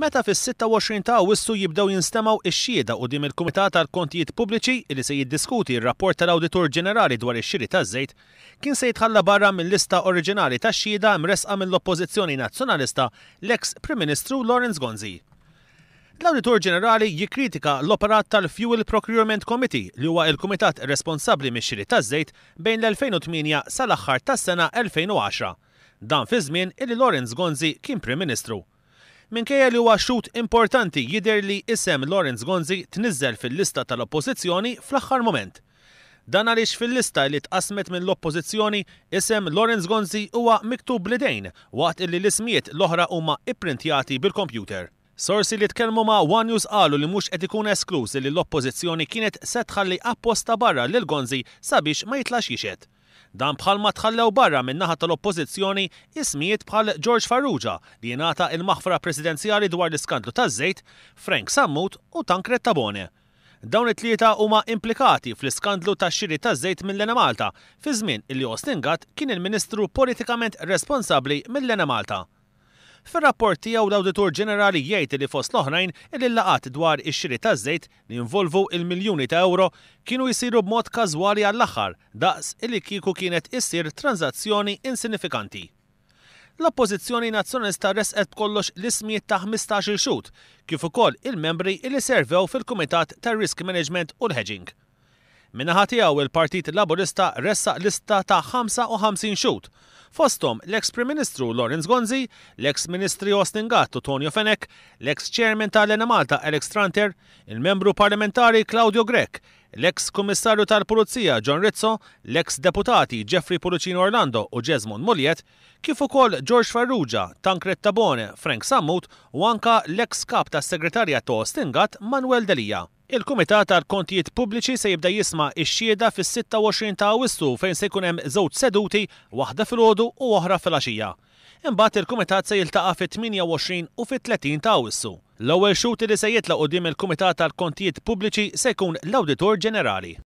meta fis-26 ta' Awwissu jibdew jinstemaw ix-xieda dim il-Kumitat tal-Kontijiet Pubbliċi li se jiddiskuti r-rapport tal-Awditur Ġenerali dwar ix-xiri taż-żejt kien se jitħalla barra mill-lista oriġinali tax-xieda mresqa mill-Oppożizzjoni Nazzjonalista l-eks Prim Ministru Lawrence Gonzi. L-Auditor Ġenerali jikkritika l-operat tal-Fuel Procurement Committee li huwa il-kumitat responsabbli mix-xiri taż-żejt bejn l-2008 sal-aħħar tas-sena 2010. Dan fi żmien illi Lorenz Gonzi kien Prim Ministru minkejja li huwa xut importanti jidher li isem Lawrence Gonzi tniżel fil-lista tal-oppożizzjoni fl-aħħar moment. Dan għaliex fil-lista li tqasmet minn l-oppożizzjoni isem Lawrence Gonzi huwa miktub bl-idejn waqt illi l-ismijiet l-oħra huma ipprintjati bil-kompjuter. Sorsi li tkellmu ma' One News qalu li mhux qed ikun eskluż li l-oppożizzjoni kienet se tħalli apposta barra lil Gonzi sabiex ma jitlax jixed. Dan bħal ma tħallew barra min-naħa tal-oppożizzjoni ismijiet bħal George Farrugia li jingħata il-maħfra presidenzjali dwar l-iskandlu taż-żejt, Frank Sammut u Tankret Tabone. Dawn it-tlieta huma implikati fl-iskandlu ta' xiri ta' żejt mill-Lena Malta fi żmien illi Ostingat kien il-Ministru politikament responsabbli mill-Lena Malta. Fir-rapport tiegħu l auditor Ġenerali jgħid li fost l-oħrajn il laqat dwar ix-xiri taż-żejt li involvu il-miljuni ta' euro kienu jsiru b'mod każwali għall-aħħar daqs li kieku kienet issir tranzazzjoni insinifikanti. L-oppożizzjoni Nazzjonista resqet kollox l-ismijiet ta' 15 xut, kif ukoll il-membri li servew fil-Kumitat tar Risk Management u l-Hedging. Minnaħa tiegħu il-Partit Laburista ressaq lista ta' 55 xut. Fostom l-ex-Prim Ministru Lorenz Gonzi, l-ex-Ministri Austin Gatt u Tonio Fenek, l-ex-Chairman tal-Lena Malta Alex Tranter, il-Membru Parlamentari Claudio Grek, l-ex-Kummissarju tal-Pulizija John Rizzo, l-ex-Deputati Jeffrey Pulucino Orlando u Jesmond Mulliet, kif ukoll George Farrugia, Tankret Tabone, Frank Sammut u anka l-ex-Kap tas-Segretarja ta' Austin Gatt Manuel Delija. Il-Kumitat tal-Kontijiet Pubbliċi se jibda jisma' ix-xhieda fis-26 ta' Awwissu fejn se jkun hemm żewġ seduti, waħda fil-għodu u oħra fil-għaxija. Imbagħad il-Kumitat se jiltaqa' fit-28 u fit-30 ta' Awwissu. L-ewwel xuti li se jitlaq qudiem il-Kumitat tal-Kontijiet Pubbliċi se jkun l-Awditor Ġenerali.